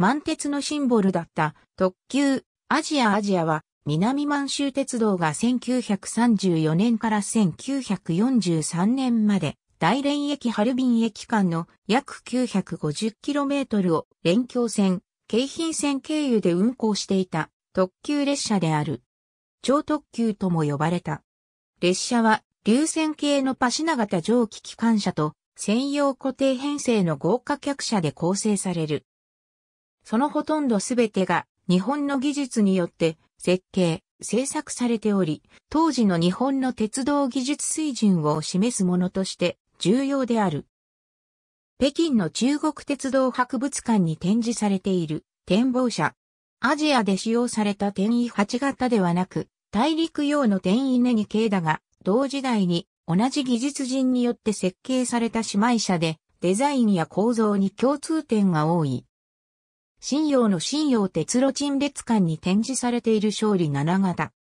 満鉄のシンボルだった特急アジアアジアは南満州鉄道が1934年から1943年まで大連駅ハルビン駅間の約 950km を連京線、京浜線経由で運行していた特急列車である。超特急とも呼ばれた。列車は流線系のパシナ型蒸気機関車と専用固定編成の豪華客車で構成される。そのほとんどすべてが日本の技術によって設計、製作されており、当時の日本の鉄道技術水準を示すものとして重要である。北京の中国鉄道博物館に展示されている展望車。アジアで使用された転移8型ではなく、大陸用の転移ネニ系だが、同時代に同じ技術人によって設計された姉妹車で、デザインや構造に共通点が多い。信用の信用鉄路陳列館に展示されている勝利7型。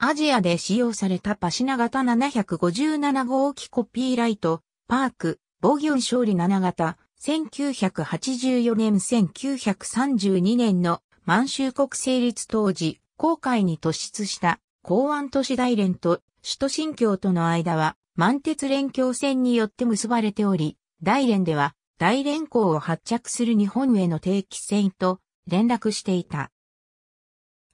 アジアで使用されたパシナ型757号機コピーライト、パーク、ボギョン勝利7型、1984年1932年の満州国成立当時、航海に突出した港湾都市大連と首都新京との間は満鉄連橋線によって結ばれており、大連では大連港を発着する日本への定期船と連絡していた。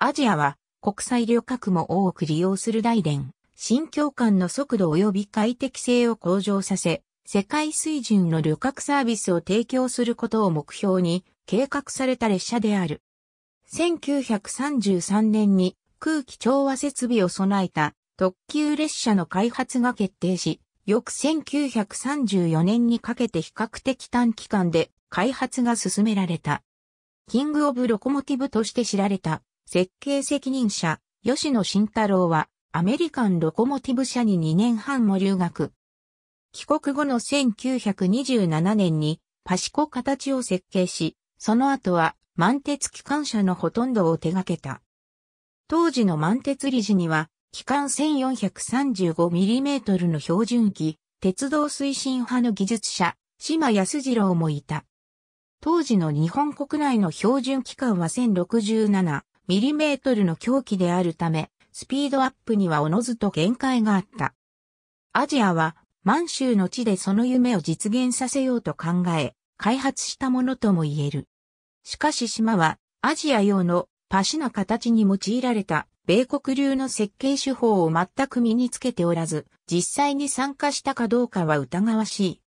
アジアは国際旅客も多く利用する大連、新境間の速度及び快適性を向上させ、世界水準の旅客サービスを提供することを目標に計画された列車である。1933年に空気調和設備を備えた特急列車の開発が決定し、翌1934年にかけて比較的短期間で開発が進められた。キングオブロコモティブとして知られた設計責任者吉野慎太郎はアメリカンロコモティブ社に2年半も留学。帰国後の1927年にパシコ形を設計し、その後は満鉄機関車のほとんどを手掛けた。当時の満鉄理事には機関 1435mm の標準機、鉄道推進派の技術者、島安次郎もいた。当時の日本国内の標準機関は 1067mm の狂気であるため、スピードアップにはおのずと限界があった。アジアは満州の地でその夢を実現させようと考え、開発したものとも言える。しかし島はアジア用のパシの形に用いられた米国流の設計手法を全く身につけておらず、実際に参加したかどうかは疑わしい。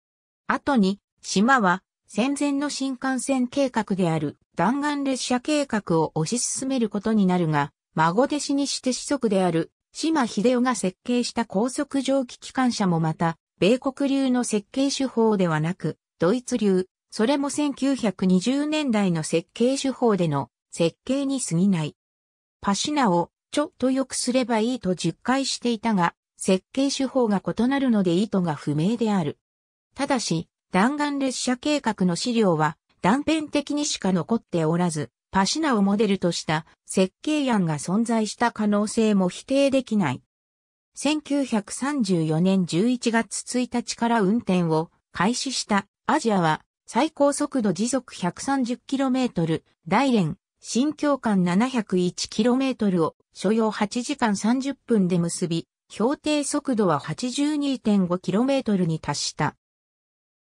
後に、島は戦前の新幹線計画である弾丸列車計画を推し進めることになるが、孫弟子にして子息である島秀夫が設計した高速蒸気機関車もまた、米国流の設計手法ではなく、ドイツ流、それも1920年代の設計手法での設計に過ぎない。パシナをちょっとよくすればいいと実解していたが、設計手法が異なるので意図が不明である。ただし、弾丸列車計画の資料は断片的にしか残っておらず、パシナをモデルとした設計案が存在した可能性も否定できない。1934年11月1日から運転を開始したアジアは最高速度時速 130km 大連新京間 701km を所要8時間30分で結び、標定速度は 82.5km に達した。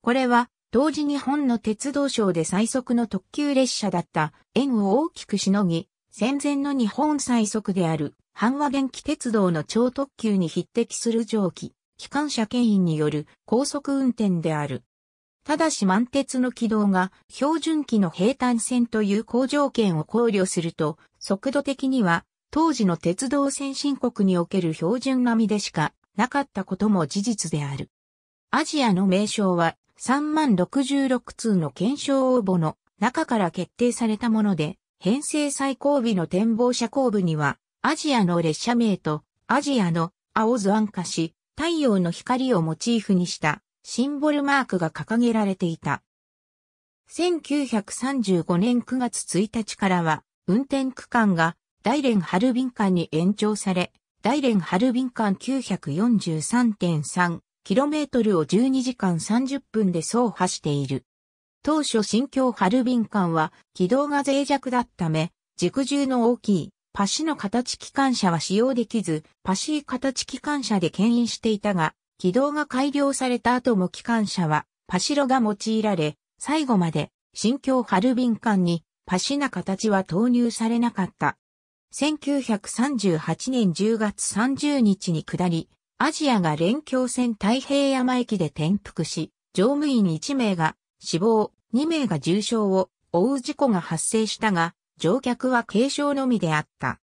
これは、当時日本の鉄道省で最速の特急列車だった円を大きくしのぎ、戦前の日本最速である阪和電気鉄道の超特急に匹敵する蒸気、機関車牽引による高速運転である。ただし満鉄の軌道が標準機の平坦線という好条件を考慮すると、速度的には当時の鉄道先進国における標準並みでしかなかったことも事実である。アジアの名称は3万66通の検証応募の中から決定されたもので、編成最後尾の展望車後部には、アジアの列車名とアジアの青図案化し、太陽の光をモチーフにしたシンボルマークが掲げられていた。1935年9月1日からは、運転区間が大連ハルビン間に延長され、大連ハルビン間 943.3km を12時間30分で走破している。当初新京ハルビン間は軌道が脆弱だったため、軸重の大きいパシの形機関車は使用できず、パシー形機関車で牽引していたが、軌道が改良された後も機関車はパシロが用いられ、最後まで新京ハルビンにパシな形は投入されなかった。1938年10月30日に下り、アジアが連協船太平山駅で転覆し、乗務員1名が死亡、2名が重傷を負う事故が発生したが、乗客は軽傷のみであった。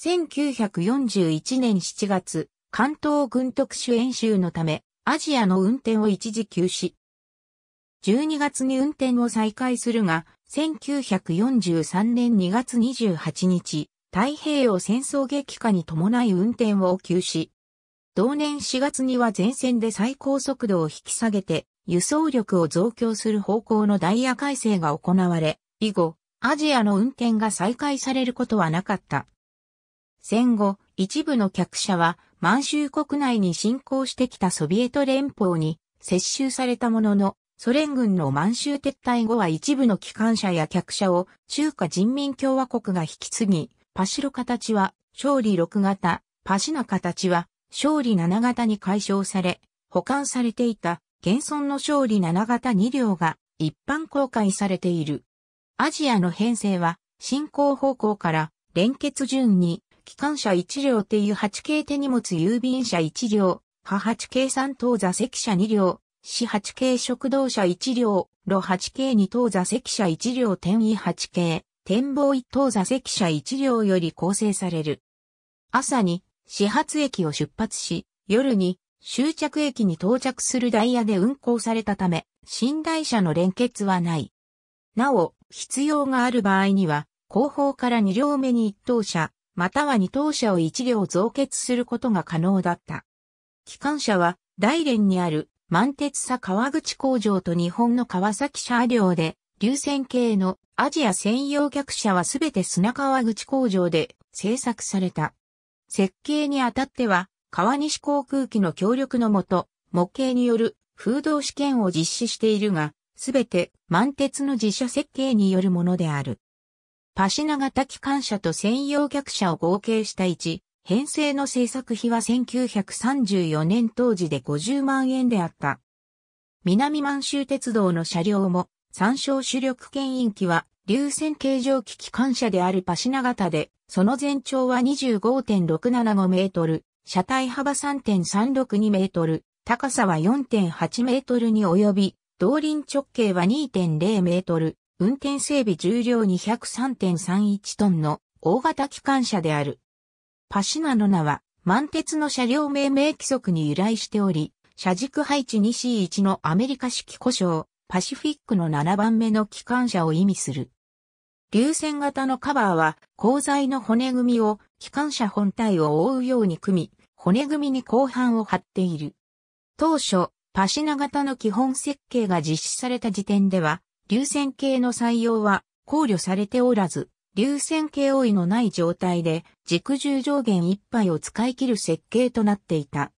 1941年7月、関東軍特殊演習のため、アジアの運転を一時休止。12月に運転を再開するが、1943年2月28日、太平洋戦争激化に伴い運転を休止。同年4月には前線で最高速度を引き下げて、輸送力を増強する方向のダイヤ改正が行われ、以後、アジアの運転が再開されることはなかった。戦後、一部の客車は満州国内に侵攻してきたソビエト連邦に接収されたものの、ソ連軍の満州撤退後は一部の機関車や客車を中華人民共和国が引き継ぎ、パシロ形は勝利6型、パシナ形は勝利7型に解消され、保管されていた現存の勝利7型2両が一般公開されている。アジアの編成は進行方向から連結順に機関車1両いう8系手荷物郵便車1両、波8系3等座席車2両、市8系食堂車1両、路8系2等座席車1両転移8系、展望1等座席車1両より構成される。朝に始発駅を出発し、夜に終着駅に到着するダイヤで運行されたため、寝台車の連結はない。なお、必要がある場合には、後方から2両目に1等車、または二等車を一両増結することが可能だった。機関車は、大連にある満鉄佐川口工場と日本の川崎車両で、流線系のアジア専用客車はすべて砂川口工場で製作された。設計にあたっては、川西航空機の協力のもと、模型による風洞試験を実施しているが、すべて満鉄の自社設計によるものである。パシナ型機関車と専用客車を合計した1、編成の製作費は1934年当時で50万円であった。南満州鉄道の車両も、参照主力牽引機は、流線形状機機関車であるパシナ型で、その全長は25.675メートル、車体幅3.362メートル、高さは4.8メートルに及び、動輪直径は2.0メートル、運転整備重量203.31トンの大型機関車である。パシナの名は、満鉄の車両命名規則に由来しており、車軸配置 2C1 のアメリカ式故障、パシフィックの7番目の機関車を意味する。流線型のカバーは、鋼材の骨組みを機関車本体を覆うように組み、骨組みに後半を張っている。当初、パシナ型の基本設計が実施された時点では、流線形の採用は考慮されておらず、流線形多いのない状態で軸重上限1杯を使い切る設計となっていた。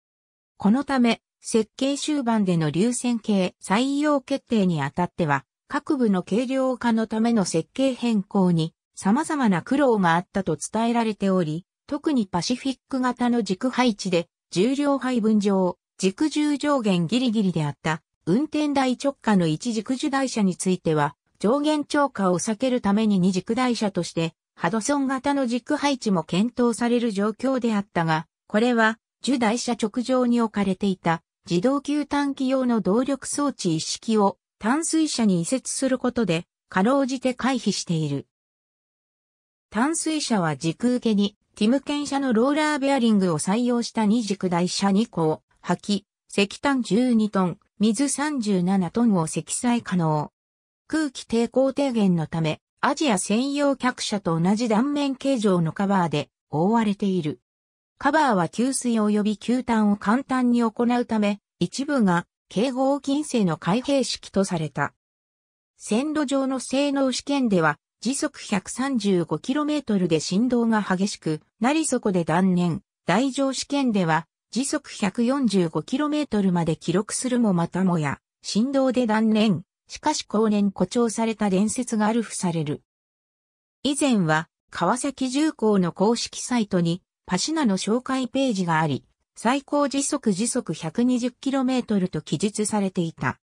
このため、設計終盤での流線形採用決定にあたっては、各部の軽量化のための設計変更に様々な苦労があったと伝えられており、特にパシフィック型の軸配置で重量配分上、軸重上限ギリギリであった運転台直下の一軸樹台車については、上限超過を避けるために二軸台車として、ハドソン型の軸配置も検討される状況であったが、これは、樹台車直上に置かれていた、自動給短期用の動力装置一式を、淡水車に移設することで、かろうじて回避している。淡水車は軸受けに、ティムケン車のローラーベアリングを採用した二軸台車2個を、吐き、石炭12トン、水37トンを積載可能。空気抵抗低減のため、アジア専用客車と同じ断面形状のカバーで覆われている。カバーは給水及び給炭を簡単に行うため、一部が警合金製の開閉式とされた。線路上の性能試験では、時速 135km で振動が激しく、なりそこで断念。大乗試験では、時速 145km まで記録するもまたもや、振動で断念。しかし後年誇張された伝説がある付される。以前は、川崎重工の公式サイトに、パシナの紹介ページがあり、最高時速時速 120km と記述されていた。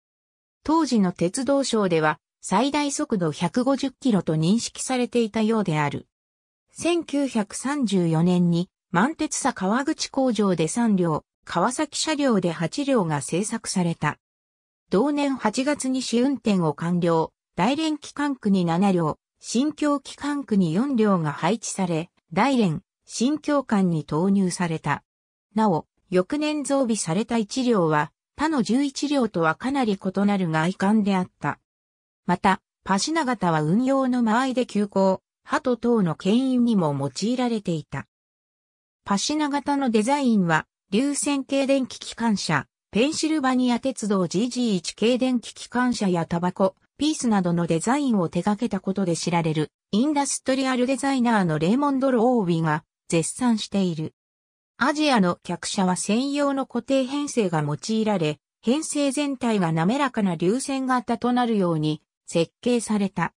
当時の鉄道省では、最大速度 150km と認識されていたようである。1934年に満鉄佐川口工場で3両、川崎車両で8両が製作された。同年8月に試運転を完了、大連機関区に7両、新京機関区に4両が配置され、大連、新京間に投入された。なお、翌年増備された1両は、他の11両とはかなり異なる外観であった。また、パシナ型は運用の間合いで急行、鳩等の牽引にも用いられていた。パシナ型のデザインは、流線系電気機関車、ペンシルバニア鉄道 GG1 系電気機関車やタバコ、ピースなどのデザインを手掛けたことで知られる、インダストリアルデザイナーのレーモンド・ロービが絶賛している。アジアの客車は専用の固定編成が用いられ、編成全体が滑らかな流線型となるように設計された。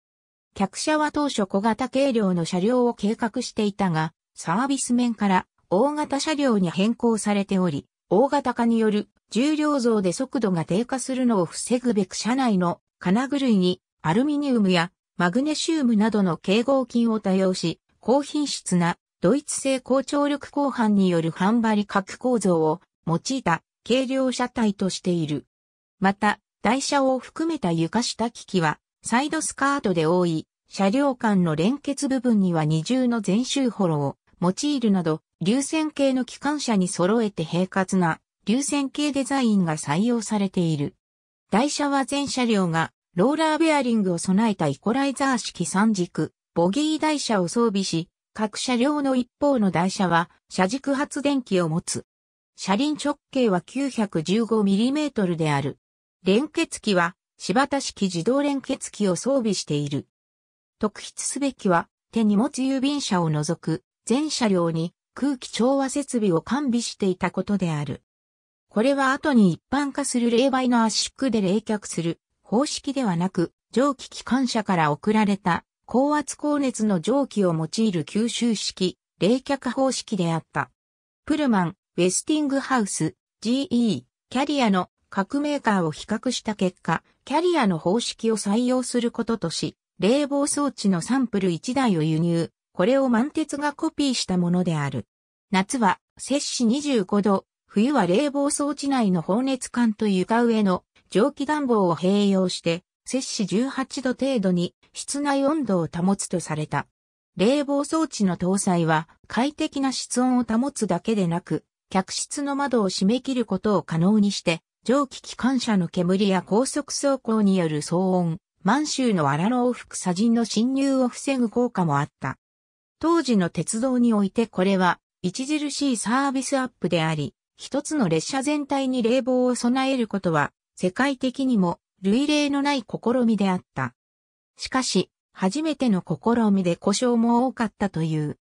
客車は当初小型軽量の車両を計画していたが、サービス面から大型車両に変更されており、大型化による重量増で速度が低下するのを防ぐべく車内の金具類にアルミニウムやマグネシウムなどの軽合金を多用し、高品質なドイツ製高張力鋼板による半張り角構造を用いた軽量車体としている。また、台車を含めた床下機器は、サイドスカートで覆い、車両間の連結部分には二重の全周ホロを用いるなど、流線形の機関車に揃えて平滑な流線形デザインが採用されている。台車は全車両がローラーベアリングを備えたイコライザー式三軸、ボギー台車を装備し、各車両の一方の台車は車軸発電機を持つ。車輪直径は 915mm である。連結機は柴田式自動連結機を装備している。特筆すべきは手荷物郵便車を除く全車両に空気調和設備を完備していたことである。これは後に一般化する冷媒の圧縮で冷却する方式ではなく、蒸気機関車から送られた高圧高熱の蒸気を用いる吸収式冷却方式であった。プルマン、ウェスティングハウス、GE、キャリアの各メーカーを比較した結果、キャリアの方式を採用することとし、冷房装置のサンプル1台を輸入、これを満鉄がコピーしたものである。夏は摂氏25度、冬は冷房装置内の放熱管と床上の蒸気暖房を併用して、摂氏18度程度に室内温度を保つとされた。冷房装置の搭載は快適な室温を保つだけでなく、客室の窓を閉め切ることを可能にして、蒸気機関車の煙や高速走行による騒音、満州の荒野を吹く砂塵の侵入を防ぐ効果もあった。当時の鉄道においてこれは、著しいサービスアップであり、一つの列車全体に冷房を備えることは、世界的にも類例のない試みであった。しかし、初めての試みで故障も多かったという。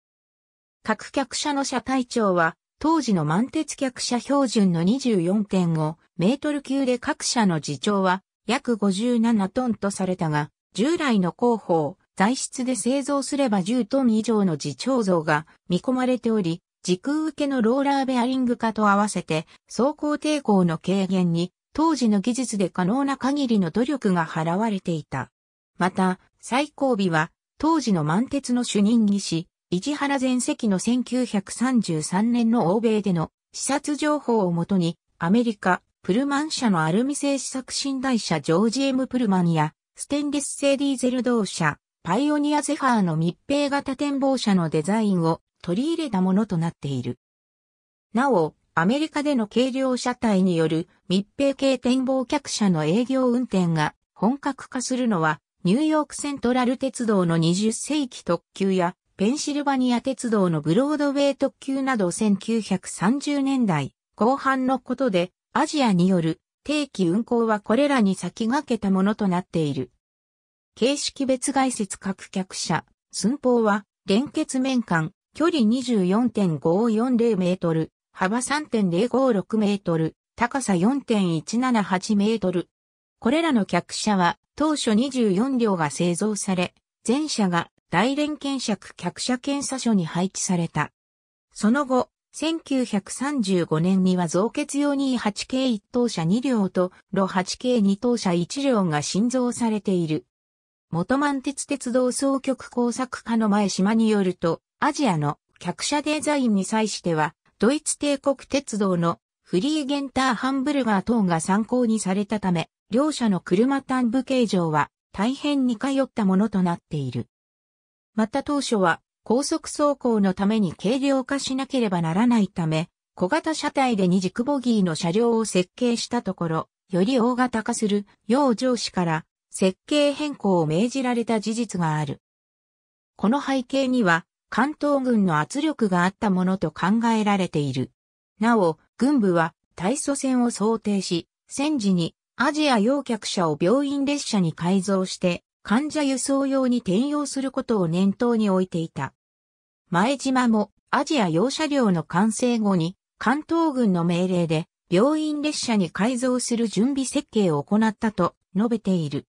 各客車の車体長は、当時の満鉄客車標準の24.5メートル級で各社の自長は約57トンとされたが、従来の広報、材質で製造すれば10トン以上の自長像が見込まれており、時空受けのローラーベアリング化と合わせて走行抵抗の軽減に当時の技術で可能な限りの努力が払われていた。また、最後尾は当時の満鉄の主任技師、市原前席の1933年の欧米での視察情報をもとにアメリカ、プルマン社のアルミ製試作新台車ジョージ M プルマンやステンレス製ディーゼル同車、パイオニアゼファーの密閉型展望車のデザインを取り入れたものとなっている。なお、アメリカでの軽量車体による密閉系展望客車の営業運転が本格化するのは、ニューヨークセントラル鉄道の20世紀特急や、ペンシルバニア鉄道のブロードウェイ特急など1930年代後半のことで、アジアによる定期運行はこれらに先駆けたものとなっている。形式別外接各客車、寸法は、連結面間、距離24.540メートル、幅3.056メートル、高さ4.178メートル。これらの客車は当初24両が製造され、全車が大連検尺客車検査所に配置された。その後、1935年には造血用に 8K1 等車2両と、路 8K2 等車1両が新造されている。元満鉄鉄道総局工作課の前島によると、アジアの客車デザインに際しては、ドイツ帝国鉄道のフリーゲンターハンブルガー等が参考にされたため、両社の車単部形状は大変似通ったものとなっている。また当初は高速走行のために軽量化しなければならないため、小型車体で二軸ボギーの車両を設計したところ、より大型化する、洋上司から設計変更を命じられた事実がある。この背景には、関東軍の圧力があったものと考えられている。なお、軍部は大祖戦を想定し、戦時にアジア要客車を病院列車に改造して患者輸送用に転用することを念頭に置いていた。前島もアジア洋車両の完成後に関東軍の命令で病院列車に改造する準備設計を行ったと述べている。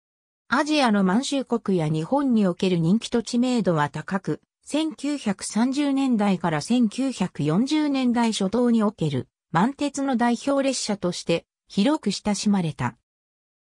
アジアの満州国や日本における人気と知名度は高く、1930年代から1940年代初頭における満鉄の代表列車として広く親しまれた。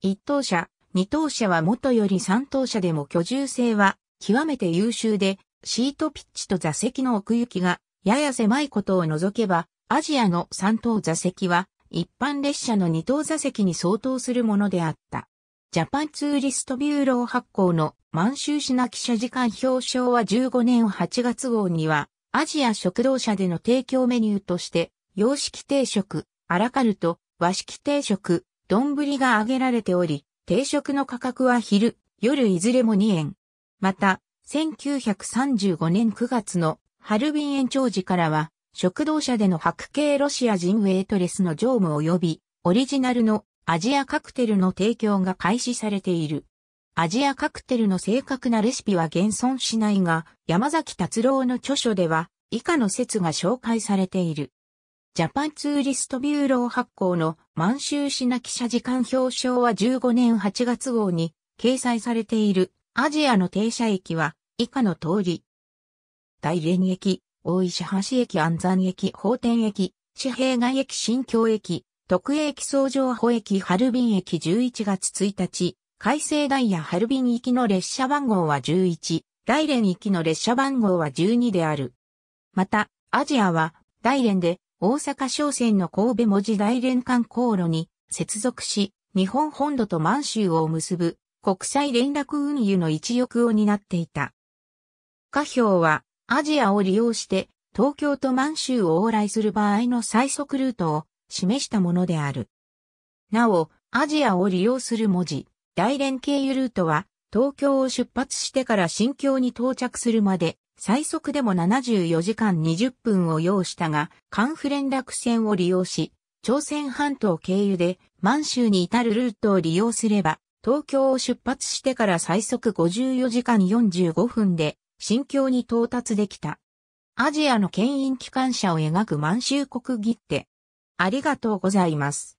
一等車、二等車は元より三等車でも居住性は極めて優秀で、シートピッチと座席の奥行きがやや狭いことを除けば、アジアの三等座席は一般列車の二等座席に相当するものであった。ジャパンツーリストビューロー発行の満州市な記者時間表彰は15年8月号には、アジア食堂車での提供メニューとして、洋式定食、アラカルト、和式定食、丼が挙げられており、定食の価格は昼、夜いずれも2円。また、1935年9月のハルビン延長時からは、食堂車での白系ロシア人ウェイトレスの乗務及び、オリジナルのアジアカクテルの提供が開始されている。アジアカクテルの正確なレシピは現存しないが、山崎達郎の著書では、以下の説が紹介されている。ジャパンツーリストビューロー発行の満州市な記者時間表彰は15年8月号に掲載されているアジアの停車駅は以下の通り。大連駅、大石橋駅安山駅、法天駅、紙平外駅新京駅、特営機総上保駅ハルビン駅11月1日、改正ダイヤハルビン行きの列車番号は11、大連行きの列車番号は12である。また、アジアは、大連で、大阪商船の神戸文字大連間航路に接続し、日本本土と満州を結ぶ国際連絡運輸の一翼を担っていた。下表はアジアを利用して東京と満州を往来する場合の最速ルートを示したものである。なお、アジアを利用する文字、大連経由ルートは、東京を出発してから新京に到着するまで、最速でも74時間20分を要したが、カフ連絡船を利用し、朝鮮半島経由で満州に至るルートを利用すれば、東京を出発してから最速54時間45分で、新京に到達できた。アジアの牽引機関車を描く満州国切手、ありがとうございます。